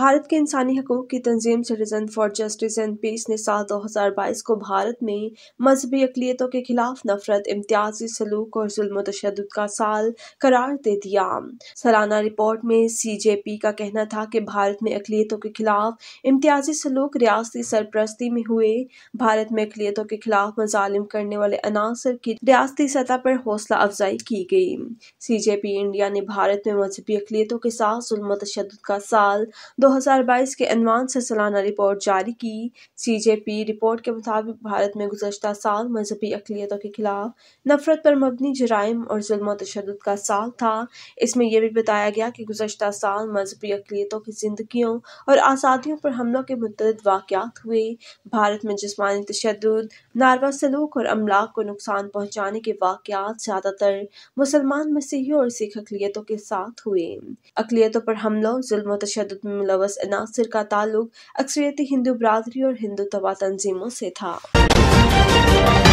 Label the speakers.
Speaker 1: भारत के इंसानी हकूक़ की तंजीम Citizens for Justice and Peace ने साल 2022 को भारत में मजहबी अकलीतों के खिलाफ नफरत इम्तियाजी सलूक और जुल्म तशद का साल करार दे दिया सालाना रिपोर्ट में सी जे पी का कहना था कि भारत में अकलीतों के खिलाफ इम्तियाजी सलूक रियासती सरपरस्ती में हुए भारत में अकलीतों के खिलाफ मजालिम करने वाले अनासर की रियासती सतह पर हौसला अफजाई की गई सी जे पी इंडिया ने भारत में मजहबी अकलीतों के साथ जुल्म तशद का साल दो 2022 के अनवान से सालाना रिपोर्ट जारी की सीजेपी रिपोर्ट के मुताबिक भारत में गुजशत साल मजहबी अकलीतों के खिलाफ नफरत पर मबनी जराइम और जुल्म तशद का साल था इसमें यह भी बताया गया कि गुजशत साल मजहबी अकलीतों की जिंदगियों और आज़ादियों पर हमलों के मुतद वाक़ात हुए भारत में जिसमानी तशद नारवा सलूक और अमलाक को नुकसान पहुँचाने के वाक़ात ज़्यादातर मुसलमान मसीहियों और सिख अकलीतों के साथ हुए अकलीतों पर हमलों जुल्म तशद में मुलवस अनासर का ताल्लुक अक्सरियती हिंदू बरदरी और हिंदू तंजीमों से था